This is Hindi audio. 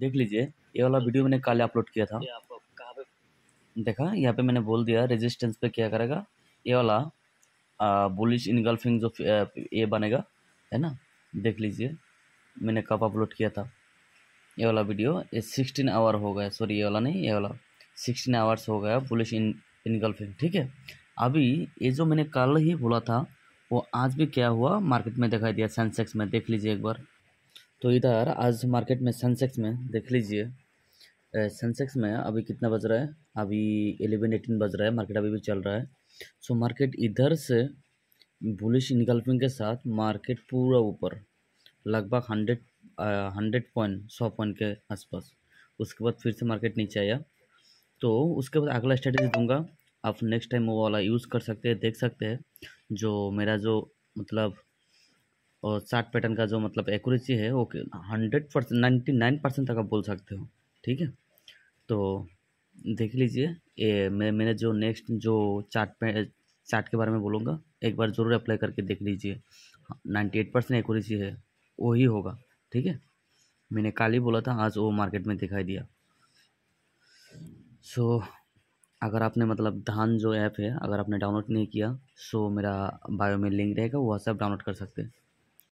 देख लीजिए ये वाला वीडियो मैंने कल अपलोड किया था देखा यहाँ पे मैंने बोल दिया रेजिस्टेंस पे क्या करेगा ये वाला बुलिश इनगल्फिंग जो ये बनेगा है ना देख लीजिए मैंने कब अपलोड किया था ये वाला वीडियो ये सिक्सटीन आवर हो गया सॉरी ये वाला नहीं ये वाला सिक्सटीन आवर्स हो गया बुलिश इन इनगल्फिंग ठीक है अभी ये जो मैंने कल ही बोला था वो आज भी क्या हुआ मार्केट में दिखाई दिया सेंसेक्स में देख लीजिए एक बार तो इधर आज मार्केट में सेंसेक्स में देख लीजिए सेंसेक्स में अभी कितना बज रहा है अभी एलेवन एटीन बज रहा है मार्केट अभी भी चल रहा है सो मार्केट इधर से बुलिश निकलपिंग के साथ मार्केट पूरा ऊपर लगभग हंड्रेड हंड्रेड पॉइंट सौ पॉइंट के आसपास उसके बाद फिर से मार्केट नीचे आया तो उसके बाद अगला स्ट्रेटेजी दूंगा आप नेक्स्ट टाइम वो वाला यूज़ कर सकते हैं देख सकते हैं जो मेरा जो मतलब और शार्ट पैटर्न का जो मतलब एक्यूरेसी है वो hundred percent ninety nine percent तक आप बोल सकते हो ठीक है तो देख लीजिए ये मैं मैंने जो नेक्स्ट जो चार्ट पे चार्ट के बारे में बोलूँगा एक बार ज़रूर अप्लाई करके देख लीजिए नाइन्टी एट परसेंट एक्यूरेसी है वो ही होगा ठीक है मैंने कल ही बोला था आज वो मार्केट में दिखाई दिया सो so, अगर आपने मतलब धान जो ऐप है अगर आपने डाउनलोड नहीं किया सो so मेरा बायो में लिंक रहेगा व्हाट्सएप डाउनलोड कर सकते हैं